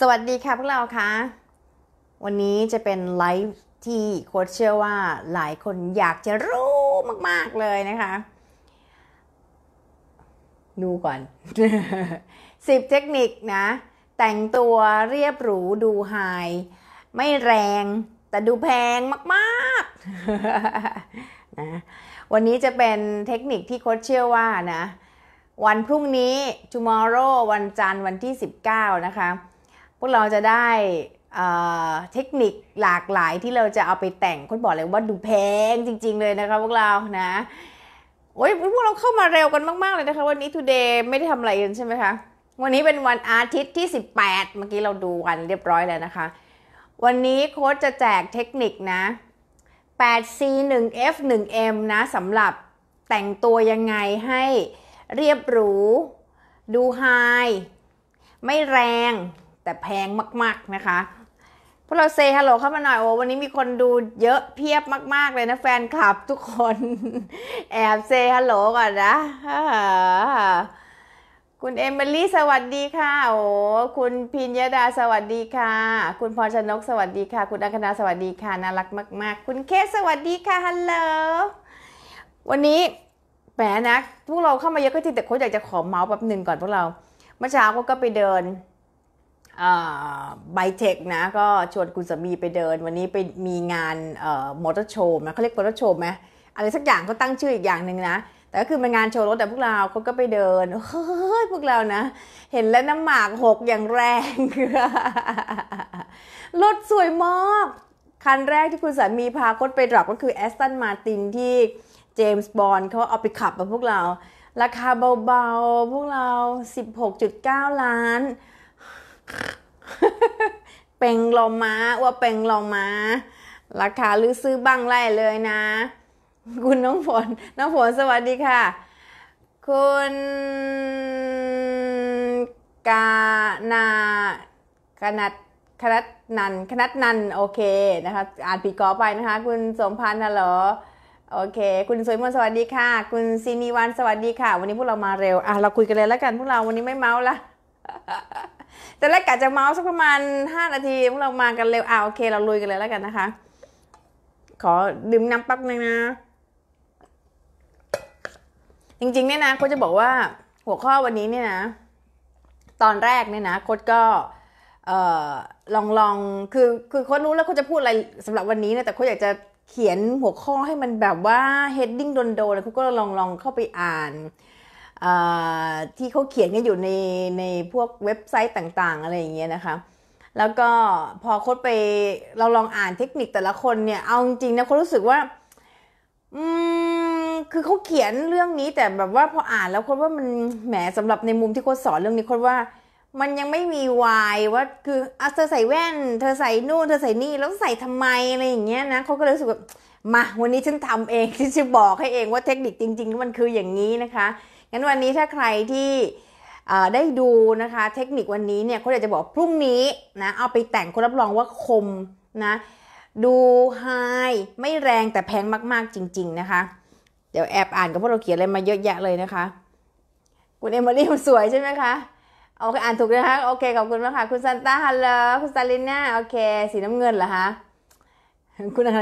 สวัสดีค่ะพวกเราคะวันนี้จะเป็น ไลฟ์ที่โค้ชเชื่อว่า หลายคนอยากจะรู้ มากๆเลยนะคะ ดูก่อน 10 เทคนิคนะ แต่งตัวเรียบหรูดูไฮ ไม่แรงแต่ดูแพงมากๆ นะ วันนี้จะเป็นเทคนิคที่โค้ชเชื่อว่านะ วันพรุ่งนี้ tomorrow วันจันทร์วันที่ 19 นะคะพวกเราจะได้เทคนิคหลากหลายที่เราจะเอาไปแต่ง คนบอกเลยว่าดูแพงจริงๆเลยนะคะพวกเรา นะ โอ้ยพวกเราเข้ามาเร็วกันมากๆเลยนะคะ วันนี้ today ไม่ได้ทำอะไรกันใช่ไหมคะ วันนี้เป็นวันอาทิตย์ที่ 18 เมื่อกี้เราดูวันเรียบร้อยแล้วนะคะ วันนี้โค้ชจะแจกเทคนิคนะ 8C 1F 1M นะสำหรับแต่งตัวยังไงให้เรียบหรูดูไฮไม่แรงแต่แพงมาก ๆ นะคะพวกเราเซฮัลโหลเข้ามาหน่อยโอ้วันนี้มีคนดูเยอะเพียบมาก ๆเลยนะแฟนคลับทุกคนแอบเซฮัลโหลก่อนนะคุณเอมเบลี่สวัสดีค่ะโอ้คุณพิญญาดาสวัสดีค่ะ คุณพรชนกสวัสดีค่ะ คุณอังคณาสวัสดีค่ะน่ารักมาก ๆ คุณเคสสวัสดีค่ะฮัลโหลวันนี้แหมนะพวกเราเข้ามาเยอะก็จริงแต่โค้ชอยากจะขอเมาส์แป๊บหนึ่งก่อนพวกเราเมื่อเช้าก็ไปเดินไบเทคนะ ก็ชวนคุณสามีไปเดิน วันนี้ไปมีงานมอเตอร์โชว์นะเขาเรียกมอเตอร์โชว์ไหมอะไรสักอย่างก็ตั้งชื่ออีกอย่างหนึ่งนะ แต่ก็คือเป็นงานโชว์รถแต่พวกเราเขาก็ไปเดินเฮ้ยพวกเรานะ เห็นแล้วน้ำหมากหกอย่างแรง รถสวยมาก คันแรกที่คุณสามีพาคดไปดรอปก็คือแอสตันมาตินที่เจมส์บอลเขาเอาไปขับมาพวกเรา ราคาเบาๆ พวกเรา 16.9 ล้านเป่งลมมาว่าเป่งลมมาราคาหรือซื้อบ้างไล่เลยนะ คุณน้องฝนน้องฝนสวัสดีค่ะ คุณกานาขนาดคณัดนันคณัดนันโอเคนะคะอ่านผิดกอไปนะคะ คุณสมพันธ์นะเหรอโอเค คุณสวยมนสวัสดีค่ะ คุณซีนีวันสวัสดีค่ะ วันนี้พวกเรามาเร็วอ่ะเราคุยกันเลยแล้วกันพวกเราวันนี้ไม่เมาละแต่แรกกะจะเมาส์สักประมาณ 5 นาทีพวกเรามากันเร็วอ่าโอเคเราลุยกันเลยแล้วกันนะคะ ขอดื่มน้ำปักหนึ่งนะ จริงๆเนี่ยนะโค้ชจะบอกว่าหัวข้อวันนี้เนี่ยนะ ตอนแรกเนี่ยนะโค้ชก็ลองลองคือคือโค้ชรู้แล้วโค้ชจะพูดอะไรสำหรับวันนี้นะแต่โค้ชอยากจะเขียนหัวข้อให้มันแบบว่าเฮดดิ้งโดนๆแล้วโค้ชก็ลองลองเข้าไปอ่านที่เขาเขียนกันอยู่ในในพวกเว็บไซต์ต่างๆ อะไรอย่างเงี้ยนะคะ แล้วก็พอโค้ดไปเราลองอ่านเทคนิคแต่ละคนเนี่ย เอาจริงๆนะคนรู้สึกว่าอืมคือเขาเขียนเรื่องนี้แต่แบบว่าพออ่านแล้วโค้ดว่ามันแหมสำหรับในมุมที่โค้ดสอนเรื่องนี้โค้ดว่ามันยังไม่มีวายว่าคืออ่ะเธอใส่แว่น เธอใส่นู่น เธอใส่นี่แล้วใส่ทำไมอะไรอย่างเงี้ยนะเขาก็เลยรู้สึกแบบมาวันนี้ฉันทำเองฉันจะบอกให้เองว่าเทคนิคจริงๆมันคืออย่างนี้นะคะงั้นวันนี้ถ้าใครที่ได้ดูนะคะเทคนิควันนี้เนี่ยเขาอยากจะบอกพรุ่งนี้ นะเอาไปแต่งคนรับรองว่าคมนะ ดูไฮไม่แรงแต่แพงมากๆจริงๆนะคะ เดี๋ยวแอบอ่านกับพวกเราเขียนอะไรมาเยอะแยะเลยนะคะ คุณเอมอลี่สวยใช่ไหมคะ โอเค อ่านถูกนะคะโอเค ขอบคุณมากค่ะ คุณซันต้าฮัลโหลคุณซาลิน่าโอเคสีน้ำเงินเหรอคะคุณอะไร